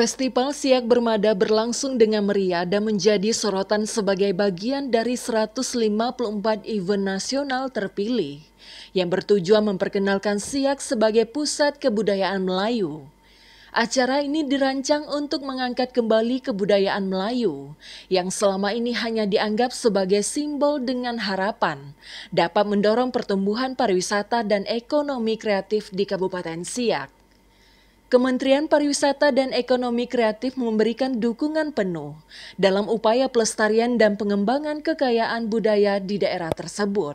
Festival Siak Bermada berlangsung dengan meriah dan menjadi sorotan sebagai bagian dari 154 event nasional terpilih yang bertujuan memperkenalkan Siak sebagai pusat kebudayaan Melayu. Acara ini dirancang untuk mengangkat kembali kebudayaan Melayu yang selama ini hanya dianggap sebagai simbol dengan harapan dapat mendorong pertumbuhan pariwisata dan ekonomi kreatif di Kabupaten Siak. Kementerian Pariwisata dan Ekonomi Kreatif memberikan dukungan penuh dalam upaya pelestarian dan pengembangan kekayaan budaya di daerah tersebut.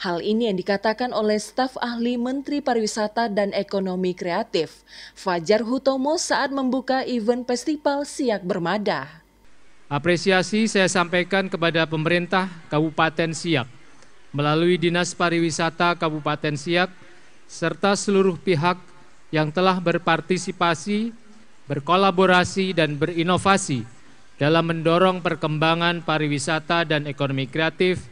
Hal ini yang dikatakan oleh staf ahli Menteri Pariwisata dan Ekonomi Kreatif, Fajar Hutomo saat membuka event festival Siak Bermada. Apresiasi saya sampaikan kepada pemerintah Kabupaten Siak melalui Dinas Pariwisata Kabupaten Siak serta seluruh pihak yang telah berpartisipasi, berkolaborasi, dan berinovasi dalam mendorong perkembangan pariwisata dan ekonomi kreatif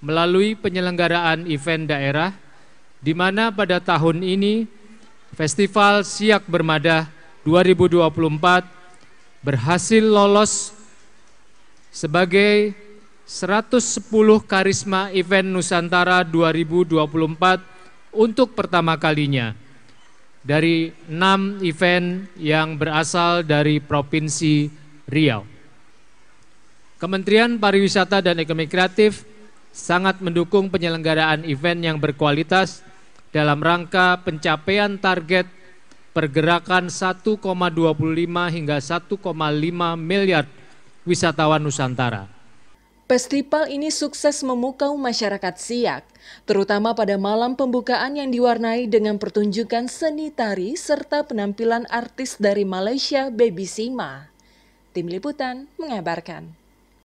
melalui penyelenggaraan event daerah, di mana pada tahun ini Festival Siak Bermadah 2024 berhasil lolos sebagai 110 Karisma Event Nusantara 2024 untuk pertama kalinya dari enam event yang berasal dari Provinsi Riau. Kementerian Pariwisata dan Ekonomi Kreatif sangat mendukung penyelenggaraan event yang berkualitas dalam rangka pencapaian target pergerakan 1,25 hingga 1,5 miliar wisatawan Nusantara. Festival ini sukses memukau masyarakat Siak, terutama pada malam pembukaan yang diwarnai dengan pertunjukan seni tari serta penampilan artis dari Malaysia Baby Sima. Tim Liputan mengabarkan.